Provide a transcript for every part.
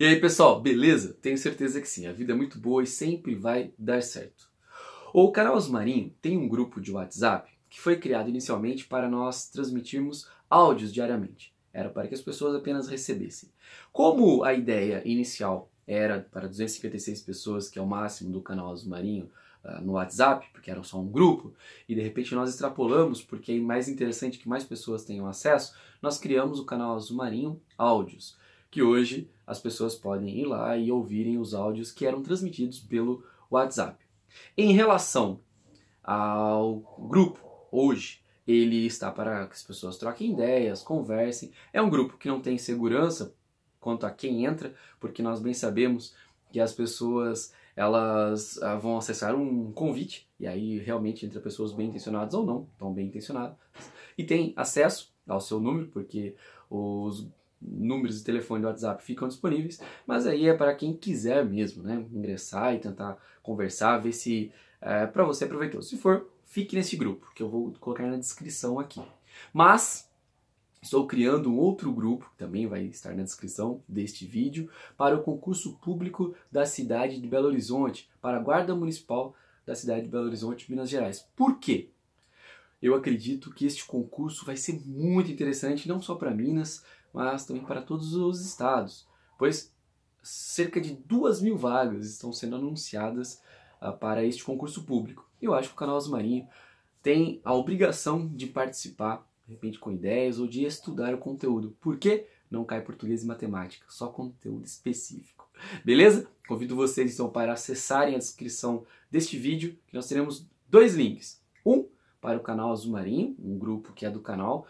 E aí, pessoal, beleza? Tenho certeza que sim, a vida é muito boa e sempre vai dar certo. O Canal Marinho tem um grupo de WhatsApp que foi criado inicialmente para nós transmitirmos áudios diariamente. Era para que as pessoas apenas recebessem. Como a ideia inicial era para 256 pessoas, que é o máximo do canal Azul Marinho, ah, no WhatsApp, porque era só um grupo, e de repente nós extrapolamos, porque é mais interessante que mais pessoas tenham acesso, nós criamos o canal Azul Marinho Áudios que hoje as pessoas podem ir lá e ouvirem os áudios que eram transmitidos pelo WhatsApp. Em relação ao grupo, hoje ele está para que as pessoas troquem ideias, conversem. É um grupo que não tem segurança quanto a quem entra, porque nós bem sabemos que as pessoas elas ah, vão acessar um convite e aí realmente entre pessoas bem intencionadas ou não, tão bem intencionadas, e tem acesso ao seu número, porque os números de telefone do WhatsApp ficam disponíveis, mas aí é para quem quiser mesmo, né? Ingressar e tentar conversar, ver se é, para você é proveitoso. Se for, fique nesse grupo, que eu vou colocar na descrição aqui. Mas estou criando um outro grupo, que também vai estar na descrição deste vídeo, para o concurso público da cidade de Belo Horizonte, para a Guarda Municipal da cidade de Belo Horizonte, Minas Gerais. Por quê? Eu acredito que este concurso vai ser muito interessante, não só para Minas, mas também para todos os estados, pois cerca de duas mil vagas estão sendo anunciadas uh, para este concurso público. Eu acho que o canal Azul Marinho tem a obrigação de participar, de repente com ideias ou de estudar o conteúdo. Por quê? Não cai português e matemática, só conteúdo específico. Beleza? Convido vocês então para acessarem a descrição deste vídeo, que nós teremos dois links. Um para o canal Azul Marinho, um grupo que é do canal,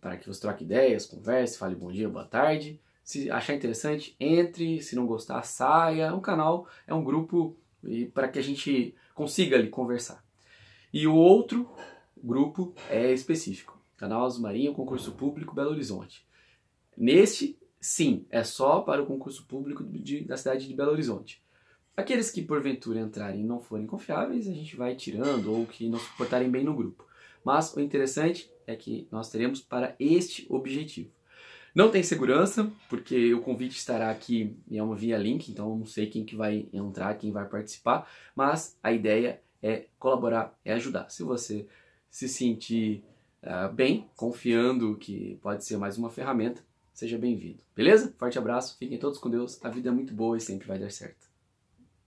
para que você troque ideias, converse, fale bom dia, boa tarde. Se achar interessante, entre. Se não gostar, saia. O canal é um grupo para que a gente consiga ali conversar. E o outro grupo é específico. Canal Azul Marinho, concurso público Belo Horizonte. Neste, sim, é só para o concurso público de, da cidade de Belo Horizonte. Aqueles que porventura entrarem e não forem confiáveis, a gente vai tirando ou que não se portarem bem no grupo. Mas o interessante é que nós teremos para este objetivo. Não tem segurança, porque o convite estará aqui e é uma via link, então eu não sei quem que vai entrar, quem vai participar, mas a ideia é colaborar, é ajudar. Se você se sentir uh, bem, confiando que pode ser mais uma ferramenta, seja bem-vindo. Beleza? Forte abraço, fiquem todos com Deus, a vida é muito boa e sempre vai dar certo.